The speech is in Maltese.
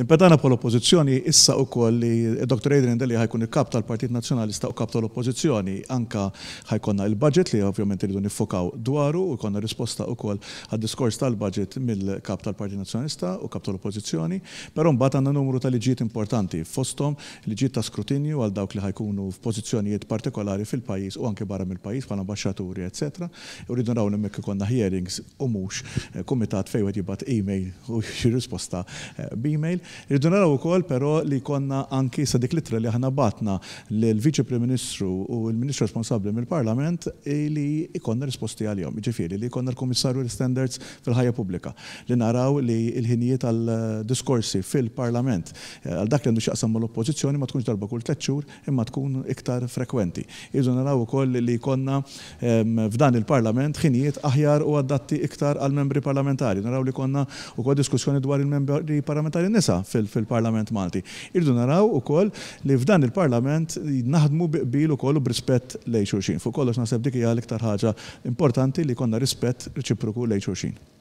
Nimpetana pol oppożizzjoni issa u koll li Dr. Adrian Deli ħajkun il-kap tal-Partit Nazjonalista u kap tal-oppożizzjoni anka ħajkonna il-budget li ovvjament ridu nifokaw dwaru u konna risposta u koll għad-diskors tal-budget mill-kap tal-Partit Nazjonalista u kap tal-oppożizzjoni, però mbagħad għandna numru ta' liġijiet importanti fosthom liġijiet ta' skrutinju għal dawk li ħajkunu f'pożizzjonijiet partikolari fil-pajjiż u anke barra mill-pajjiż bħala ambasċaturi, etc. U naraw li mekk konna hearings u mhux eh, kumitat jibat jibgħat email u xi risposta eh, be-mail. Irridu naraw ukoll però li konna anki sa dik litra li aħna batna l-Viċi Prim Ministru u l-Ministru responsabbli mill-Parlament li ikonna risposti għalihom. Ġifieri li ikonna l-Kummissarju l-Standards fil-ħajja pubblika. Li naraw li l-ħinijiet għal-diskorsi fil-Parlament għal dak li għandu xaqsam mal-oppożizzjoni ma tkunx darba kull tliet xhur imma tkun iktar frekwenti. Irridu naraw ukoll li konna ehm, f'dan il-Parlament ħinijiet aħjar u adatti iktar għal-membri parlamentari. Naraw li konna u kod diskussjoni dwar il-membri parlamentari nisa issa fil-Parlament Malti. Irdu naraw ukoll li f'dan il-Parlament naħdmu biqbil ukoll u b'rispett lej xulxin. Fu kollox naħseb dik hija l-iktar ħaġa importanti li konna rispett reċiproku lej xulxin.